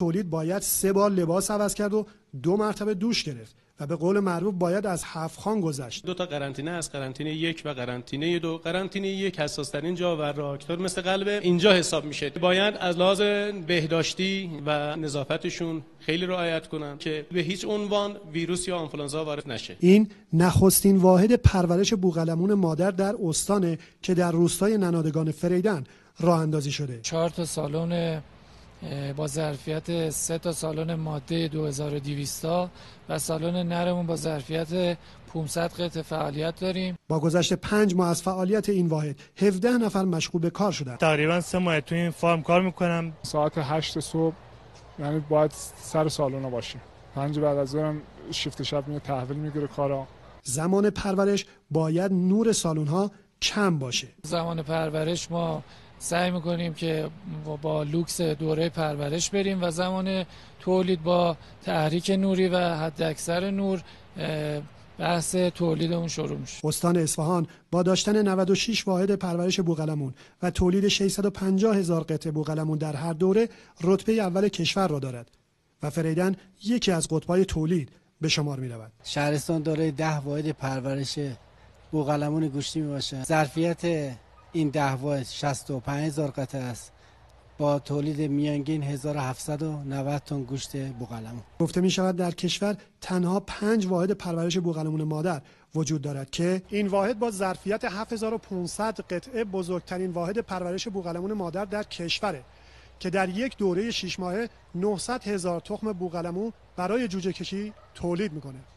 تولید باید سه بار لباس عوض کرد و دو مرتبه دوش گرفت و به قول معروف باید از هفت خان گذشت دو تا قرنطینه از قرنطینه یک و قرنطینه دو قرنطینه یک حساس ترین جا و راکتور مثل قلب اینجا حساب میشه باید از لحاظ بهداشتی و نظافتشون خیلی رعایت کنن که به هیچ عنوان ویروس یا آنفولانزا وارد نشه این نخستین واحد پرورش بوغلمون مادر در استانه که در روستای ننادگان فریدن راه اندازی شده چهار تا سالن با ظرفیت 3 تا سالن ماده 2200 و سالن نرمون با ظرفیت 500 قطع فعالیت داریم با گذشت 5 ماه از فعالیت این واحد 17 نفر مشغول به کار شدن تقریبا سه ماه تو این فارم کار میکنم ساعت 8 صبح یعنی باید سر سالن باشیم پنج بعد از اون شیفت شب میاد تحویل میگیره کارا زمان پرورش باید نور سالن ها کم باشه زمان پرورش ما سعی میکنیم که با لوکس دوره پرورش بریم و زمان تولید با تحریک نوری و حد اکثر نور بحث تولید اون شروع میشه استان اصفهان با داشتن 96 واحد پرورش بوغلمون و تولید 650 هزار قطع بوغلمون در هر دوره رتبه اول کشور را دارد و فریدن یکی از قطبای تولید به شمار می شهرستان دارای 10 واحد پرورش بوغلمون گوشتی می ظرفیت این ده واحد 65 هزار قطعه است با تولید میانگین 1790 تن گوشت بوقلمون گفته می شود در کشور تنها 5 واحد پرورش بوقلمون مادر وجود دارد که این واحد با ظرفیت 7500 قطعه بزرگترین واحد پرورش بوقلمون مادر در کشوره که در یک دوره 6 ماهه 900 هزار تخم بوقلمون برای جوجه کشی تولید میکنه